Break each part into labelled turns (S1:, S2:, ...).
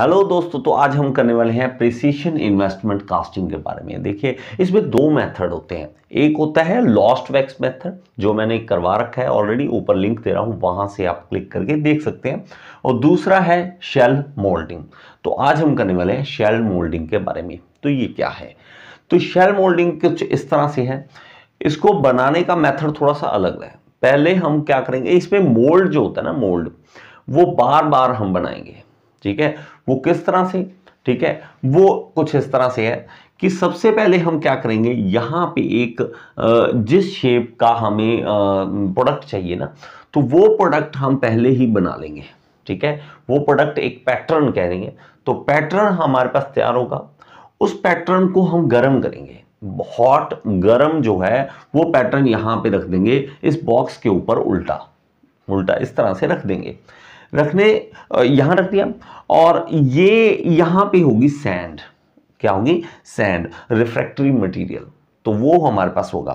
S1: hello दोस्तों तो आज हम करने वाले हैं प्रिसीशन इन्वेस्टमेंट कास्टिंग के बारे में देखिए इसमें दो मेथड होते हैं एक होता है लॉस्ट वैक्स मेथड जो मैंने करवा रखा है ऑलरेडी ऊपर लिंक दे रहा हूँ वहां से आप क्लिक करके देख सकते हैं और दूसरा है शेल मोल्डिंग तो आज हम करने वाले हैं शेल मोल्डिंग के बारे में तो ये क्या है तो शेल मोल्डिंग कुछ इस तरह से है इसको बनाने का मेथड थोड़ा सा अलग है पहले हम क्या करेंगे इसमें मोल्ड जो होता है ना मोल्ड वो बार बार हम बनाएंगे ठीक है वो किस तरह से ठीक है वो कुछ इस तरह से है कि सबसे पहले हम क्या करेंगे यहाँ पे एक जिस शेप का हमें प्रोडक्ट चाहिए ना तो वो प्रोडक्ट हम पहले ही बना लेंगे ठीक है वो प्रोडक्ट एक पैटर्न कह रही है तो पैटर्न हमारे पास तैयार होगा उस पैटर्न को हम गर्म करेंगे हॉट गर्म जो है वो पैटर्न यहाँ पे रख देंगे इस बॉक्स के ऊपर उल्टा उल्टा इस तरह से रख देंगे रखने यहाँ रख दिया और ये यहाँ पे होगी सैंड क्या होगी सैंड रिफ्रैक्टरी मटेरियल तो वो हमारे पास होगा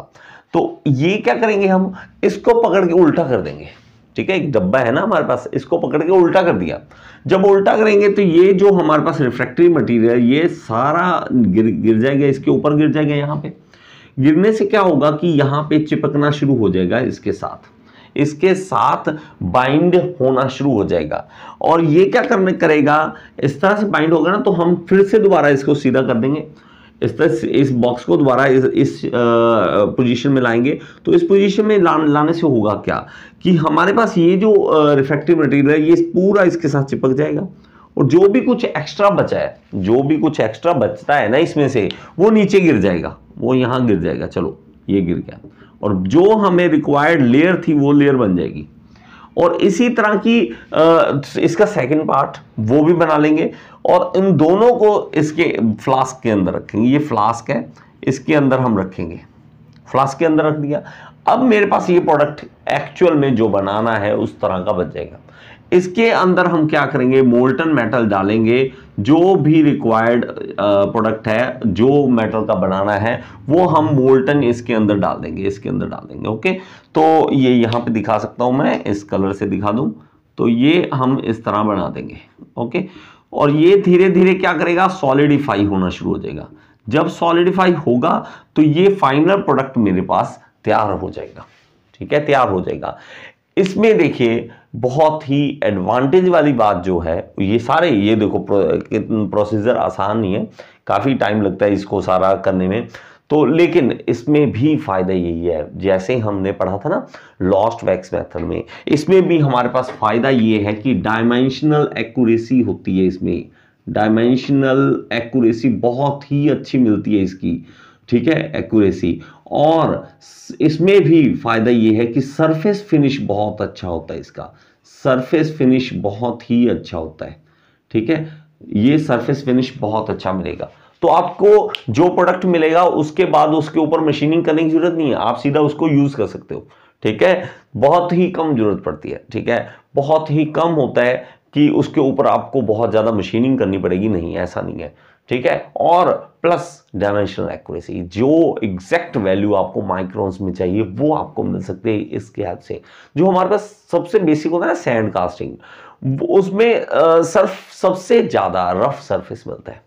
S1: तो ये क्या करेंगे हम इसको पकड़ के उल्टा कर देंगे ठीक है एक डब्बा है ना हमारे पास इसको पकड़ के उल्टा कर दिया जब उल्टा करेंगे तो ये जो हमारे पास रिफ्रैक्टरी मटेरियल ये सारा गिर गिर जाएगा इसके ऊपर गिर जाएगा यहाँ पे गिरने से क्या होगा कि यहाँ पे चिपकना शुरू हो जाएगा इसके साथ इसके साथ बाइंड होना शुरू हो जाएगा और ये क्या करने करेगा इस तरह से बाइंड होगा ना तो हम फिर से दोबारा इसको सीधा कर देंगे इस तरह से इस बॉक्स को दोबारा इस इस पोजीशन में लाएंगे तो इस पोजीशन में ला, लाने से होगा क्या कि हमारे पास ये जो रिफेक्टिव मटेरियल है ये पूरा इसके साथ चिपक जाएगा और जो भी कुछ एक्स्ट्रा बचा है जो भी कुछ एक्स्ट्रा बचता है ना इसमें से वो नीचे गिर जाएगा वो यहां गिर जाएगा चलो ये गिर गया और जो हमें रिक्वायर्ड लेयर थी वो लेयर बन जाएगी और इसी तरह की इसका सेकंड पार्ट वो भी बना लेंगे और इन दोनों को इसके फ्लास्क के अंदर रखेंगे ये फ्लास्क है इसके अंदर हम रखेंगे फ्लास्क के अंदर रख दिया अब मेरे पास ये प्रोडक्ट एक्चुअल में जो बनाना है उस तरह का बच जाएगा इसके अंदर हम क्या करेंगे मोल्टन मेटल डालेंगे जो भी रिक्वायर्ड प्रोडक्ट है जो मेटल का बनाना है वो हम मोल्टन इसके अंदर डाल देंगे इसके अंदर डाल देंगे ओके तो ये यहां पे दिखा सकता हूं मैं इस कलर से दिखा दूं तो ये हम इस तरह बना देंगे ओके और ये धीरे धीरे क्या करेगा सॉलिडिफाई होना शुरू हो जाएगा जब सॉलिडिफाई होगा तो ये फाइनल प्रोडक्ट मेरे पास तैयार हो जाएगा ठीक है तैयार हो जाएगा इसमें देखिए बहुत ही एडवांटेज वाली बात जो है ये सारे ये देखो प्रोसीजर आसान नहीं है काफ़ी टाइम लगता है इसको सारा करने में तो लेकिन इसमें भी फायदा यही है जैसे हमने पढ़ा था ना लॉस्ट वैक्स मेथड में इसमें भी हमारे पास फायदा ये है कि डायमेंशनल एक्यूरेसी होती है इसमें डायमेंशनल एक्यूरेसी बहुत ही अच्छी मिलती है इसकी ठीक है एक्यूरेसी और इसमें भी फ़ायदा ये है कि सरफेस फिनिश बहुत अच्छा होता है इसका सरफेस फिनिश बहुत ही अच्छा होता है ठीक है ये सरफेस फिनिश बहुत अच्छा मिलेगा तो आपको जो प्रोडक्ट मिलेगा उसके बाद उसके ऊपर मशीनिंग करने की जरूरत नहीं है आप सीधा उसको यूज़ कर सकते हो ठीक है बहुत ही कम जरूरत पड़ती है ठीक है बहुत ही कम होता है कि उसके ऊपर आपको बहुत ज़्यादा मशीनिंग करनी पड़ेगी नहीं ऐसा नहीं है ठीक है और प्लस डायमेंशनल एक्यूरेसी जो एग्जैक्ट वैल्यू आपको माइक्रोन्स में चाहिए वो आपको मिल सकते हैं इसके हाथ से जो हमारे पास सबसे बेसिक होता है ना सैंड कास्टिंग उसमें सर्फ सबसे ज़्यादा रफ सरफेस मिलता है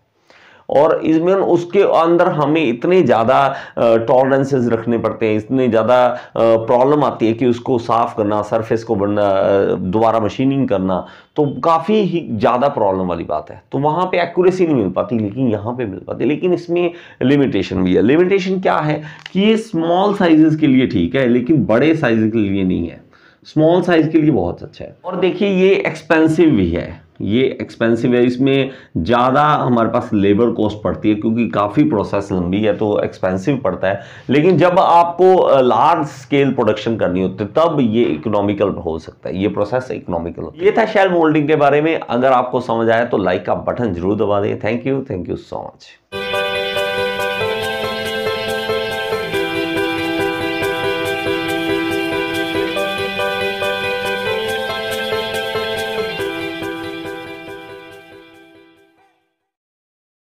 S1: और इसमें उसके अंदर हमें इतने ज़्यादा टॉलरेंसेज रखने पड़ते हैं इतने ज़्यादा प्रॉब्लम आती है कि उसको साफ़ करना सरफेस को बनना दोबारा मशीनिंग करना तो काफ़ी ही ज़्यादा प्रॉब्लम वाली बात है तो वहाँ पे एक्यूरेसी नहीं मिल पाती लेकिन यहाँ पे मिल पाती लेकिन इसमें लिमिटेशन भी है लिमिटेशन क्या है कि ये स्मॉल साइजेस के लिए ठीक है लेकिन बड़े साइज के लिए नहीं है स्मॉल साइज के लिए बहुत अच्छा है और देखिए ये एक्सपेंसिव भी है ये एक्सपेंसिव है इसमें ज़्यादा हमारे पास लेबर कॉस्ट पड़ती है क्योंकि काफ़ी प्रोसेस लंबी है तो एक्सपेंसिव पड़ता है लेकिन जब आपको लार्ज स्केल प्रोडक्शन करनी होती है तब ये इकोनॉमिकल हो सकता है ये प्रोसेस इकोनॉमिकल होता है ये था शेल मोल्डिंग के बारे में अगर आपको समझ आया तो लाइक का बटन जरूर दबा दें thank you thank you so much